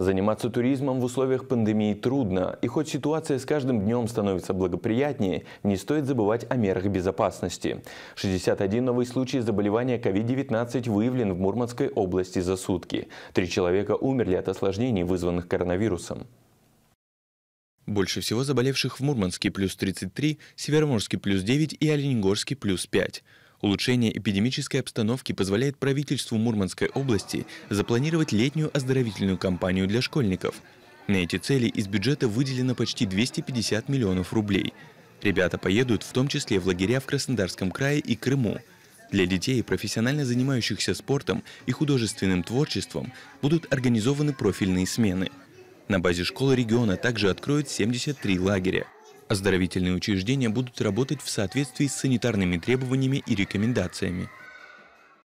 Заниматься туризмом в условиях пандемии трудно, и хоть ситуация с каждым днем становится благоприятнее, не стоит забывать о мерах безопасности. 61 новый случай заболевания COVID-19 выявлен в Мурманской области за сутки. Три человека умерли от осложнений, вызванных коронавирусом. Больше всего заболевших в Мурманске плюс 33, Североморске плюс 9 и Оленегорске плюс 5. Улучшение эпидемической обстановки позволяет правительству Мурманской области запланировать летнюю оздоровительную кампанию для школьников. На эти цели из бюджета выделено почти 250 миллионов рублей. Ребята поедут в том числе в лагеря в Краснодарском крае и Крыму. Для детей, профессионально занимающихся спортом и художественным творчеством, будут организованы профильные смены. На базе школы региона также откроют 73 лагеря – Оздоровительные учреждения будут работать в соответствии с санитарными требованиями и рекомендациями.